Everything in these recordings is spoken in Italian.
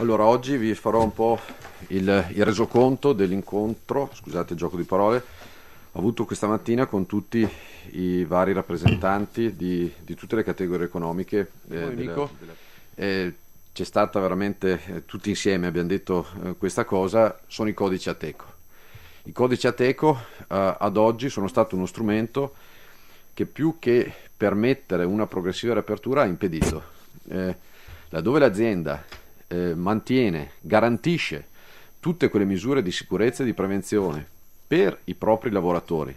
Allora, oggi vi farò un po' il, il, resoconto dell'incontro, scusate il gioco di parole, avuto questa mattina con tutti i vari rappresentanti di, di tutte le categorie economiche. Eh, della, eh, c'è stata veramente, eh, tutti insieme abbiamo detto eh, questa cosa, sono i codici Ateco. I codici Ateco eh, ad oggi sono stato uno strumento che più che permettere una progressiva riapertura ha impedito. Eh, laddove l'azienda eh, mantiene, garantisce tutte quelle misure di sicurezza e di prevenzione per i propri lavoratori,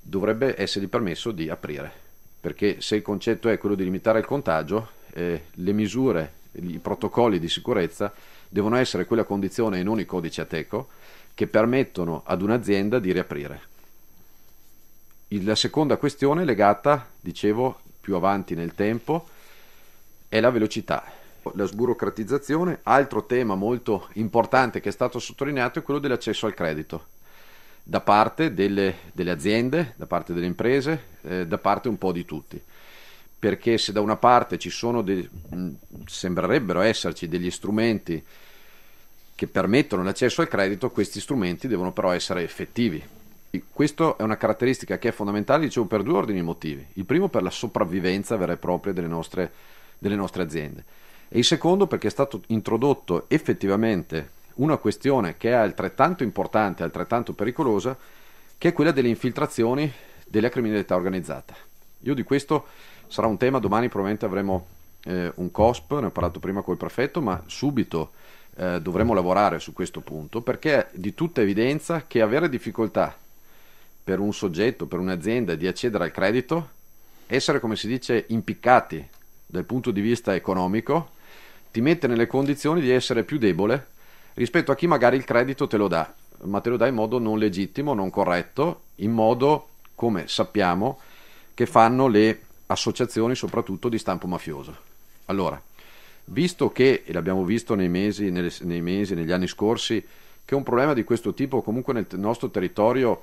dovrebbe essergli permesso di aprire, perché se il concetto è quello di limitare il contagio, eh, le misure, i protocolli di sicurezza devono essere quella condizione e non i codici ateco che permettono ad un'azienda di riaprire. La seconda questione è legata, dicevo, più avanti nel tempo, è la velocità. La sburocratizzazione, altro tema molto importante che è stato sottolineato è quello dell'accesso al credito da parte delle, delle aziende, da parte delle imprese, eh, da parte un po' di tutti. Perché se da una parte ci sono, dei, mm, sembrerebbero esserci degli strumenti che permettono l'accesso al credito, questi strumenti devono però essere effettivi. Questa è una caratteristica che è fondamentale, dicevo, per due ordini di motivi. Il primo per la sopravvivenza vera e propria delle nostre aziende delle nostre aziende. E il secondo perché è stato introdotto effettivamente una questione che è altrettanto importante, altrettanto pericolosa, che è quella delle infiltrazioni della criminalità organizzata. Io di questo sarà un tema, domani probabilmente avremo eh, un COSP, ne ho parlato prima col prefetto, ma subito eh, dovremo lavorare su questo punto perché è di tutta evidenza che avere difficoltà per un soggetto, per un'azienda di accedere al credito, essere come si dice impiccati dal punto di vista economico ti mette nelle condizioni di essere più debole rispetto a chi magari il credito te lo dà, ma te lo dà in modo non legittimo, non corretto, in modo, come sappiamo, che fanno le associazioni soprattutto di stampo mafioso. Allora, visto che, e l'abbiamo visto nei mesi, nelle, nei mesi, negli anni scorsi, che un problema di questo tipo comunque nel nostro territorio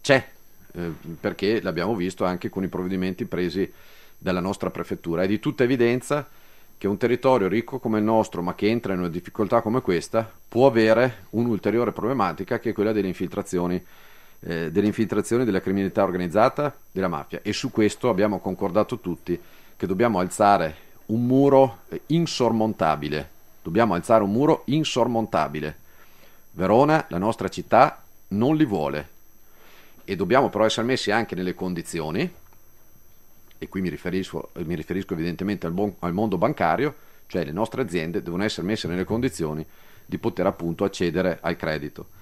c'è, eh, perché l'abbiamo visto anche con i provvedimenti presi della nostra prefettura. È di tutta evidenza che un territorio ricco come il nostro, ma che entra in una difficoltà come questa, può avere un'ulteriore problematica che è quella delle infiltrazioni, eh, delle infiltrazioni della criminalità organizzata, della mafia. E su questo abbiamo concordato tutti che dobbiamo alzare un muro eh, insormontabile. Dobbiamo alzare un muro insormontabile. Verona, la nostra città, non li vuole. E dobbiamo però essere messi anche nelle condizioni e qui mi riferisco, eh, mi riferisco evidentemente al, bon, al mondo bancario, cioè le nostre aziende devono essere messe nelle condizioni di poter appunto accedere al credito